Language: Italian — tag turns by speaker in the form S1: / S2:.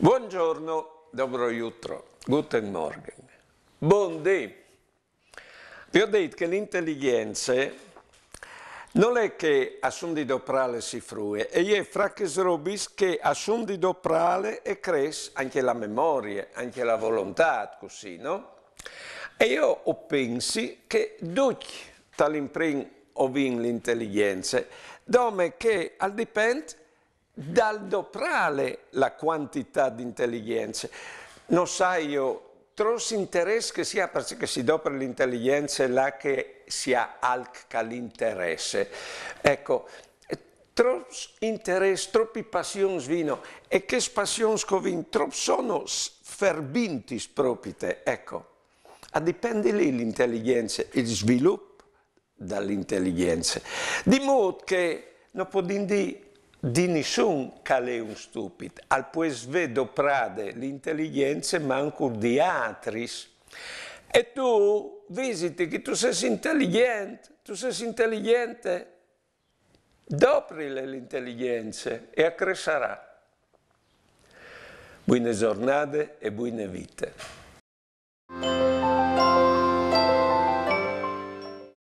S1: Buongiorno, dobro jutro, guten morgen. Buon day. Vi ho detto che l'intelligenza non è che a di doprale si frue, e è fra che srobis che a di doprale e cresce anche la memoria, anche la volontà, così, no? E io ho penso che tutti tali imprim ovin l'intelligenza, dove che al dipende dal doprale la quantità di intelligenze. Non sai io, trovo interesse che si ha perché si dopre l'intelligenza là che si ha alca l'interesse. Ecco, tros interesse, troppi passions vino e che passions covin, trop sono ferbinti propite, ecco. A dipende lì l'intelligenza, il sviluppo dall'intelligenza. Di modo che, non può dire, di nessun un stupid, al pues vedo prade l'intelligenza manco di atris. E tu visiti che tu sei intelligente, tu sei intelligente, doprile l'intelligenza e accrescerà. Buone giornate e buone vite.